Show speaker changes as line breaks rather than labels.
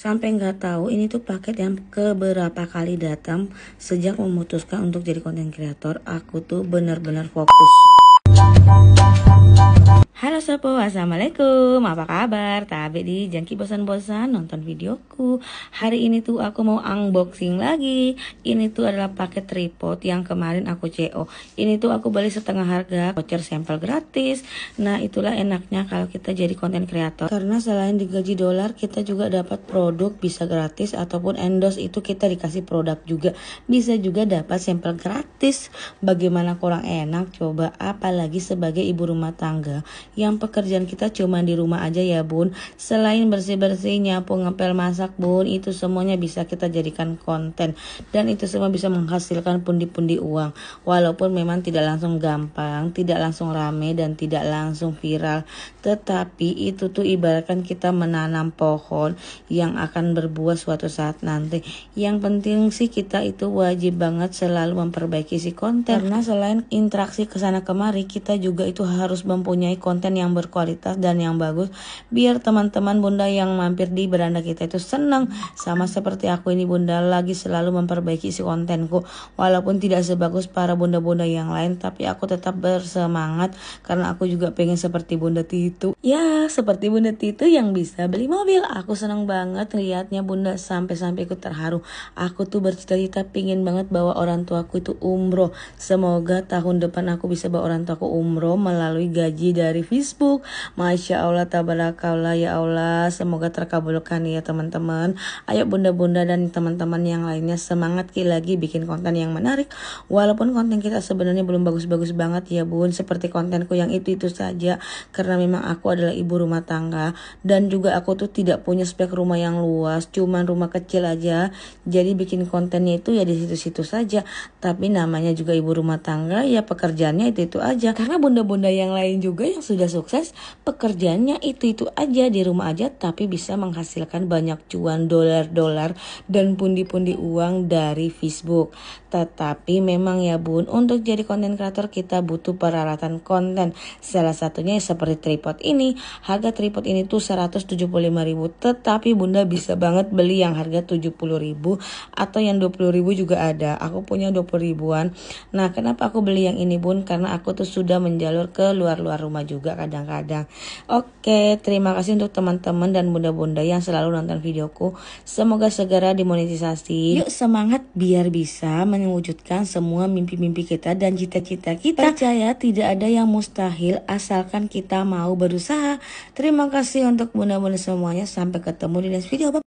Sampai nggak tahu ini tuh paket yang keberapa kali datang sejak memutuskan untuk jadi konten kreator, aku tuh bener-bener fokus. Halo Sopo, Assalamualaikum Apa kabar? Tabe di Jangki bosan-bosan nonton videoku Hari ini tuh aku mau unboxing lagi Ini tuh adalah paket tripod yang kemarin aku CO Ini tuh aku beli setengah harga voucher sampel gratis Nah itulah enaknya kalau kita jadi konten kreator Karena selain digaji dolar kita juga dapat produk bisa gratis Ataupun endorse itu kita dikasih produk juga Bisa juga dapat sampel gratis Bagaimana kurang enak coba apalagi sebagai ibu rumah tangga yang pekerjaan kita cuma di rumah aja ya bun selain bersih-bersih nyapu ngepel masak bun itu semuanya bisa kita jadikan konten dan itu semua bisa menghasilkan pundi-pundi uang walaupun memang tidak langsung gampang tidak langsung rame dan tidak langsung viral tetapi itu tuh ibaratkan kita menanam pohon yang akan berbuah suatu saat nanti yang penting sih kita itu wajib banget selalu memperbaiki si konten karena selain interaksi kesana kemari kita juga itu harus mempunyai konten konten yang berkualitas dan yang bagus biar teman-teman bunda yang mampir di beranda kita itu senang sama seperti aku ini bunda lagi selalu memperbaiki si kontenku walaupun tidak sebagus para bunda-bunda yang lain tapi aku tetap bersemangat karena aku juga pengen seperti bunda Titu ya seperti bunda Titu yang bisa beli mobil aku senang banget lihatnya bunda sampai-sampai ikut terharu aku tuh bercita-cita pingin banget bawa orang tuaku itu umroh semoga tahun depan aku bisa bawa orang tuaku umroh melalui gaji dari Facebook. Masya Allah, tabarakallah ya Allah. Semoga terkabulkan ya teman-teman. Ayo bunda-bunda dan teman-teman yang lainnya semangat ki lagi bikin konten yang menarik. Walaupun konten kita sebenarnya belum bagus-bagus banget ya bun. Seperti kontenku yang itu-itu saja. Karena memang aku adalah ibu rumah tangga. Dan juga aku tuh tidak punya spek rumah yang luas. Cuman rumah kecil aja. Jadi bikin kontennya itu ya di situ-situ saja. Tapi namanya juga ibu rumah tangga ya pekerjaannya itu-itu aja. Karena bunda-bunda yang lain juga yang sudah sudah sukses, pekerjaannya itu-itu aja di rumah aja tapi bisa menghasilkan banyak cuan dolar-dolar dan pundi-pundi uang dari Facebook. Tetapi memang ya bun, untuk jadi konten kreator kita butuh peralatan konten. Salah satunya seperti tripod ini. Harga tripod ini tuh ribu. tetapi bunda bisa banget beli yang harga ribu atau yang ribu juga ada. Aku punya 20 ribuan. Nah, kenapa aku beli yang ini bun? Karena aku tuh sudah menjalur ke luar-luar rumah juga juga kadang-kadang. Oke, terima kasih untuk teman-teman dan bunda-bunda yang selalu nonton videoku. Semoga segera dimonetisasi. Yuk semangat biar bisa mewujudkan semua mimpi-mimpi kita dan cita-cita kita. Percaya tidak ada yang mustahil asalkan kita mau berusaha. Terima kasih untuk bunda-bunda semuanya. Sampai ketemu di next video. Bye.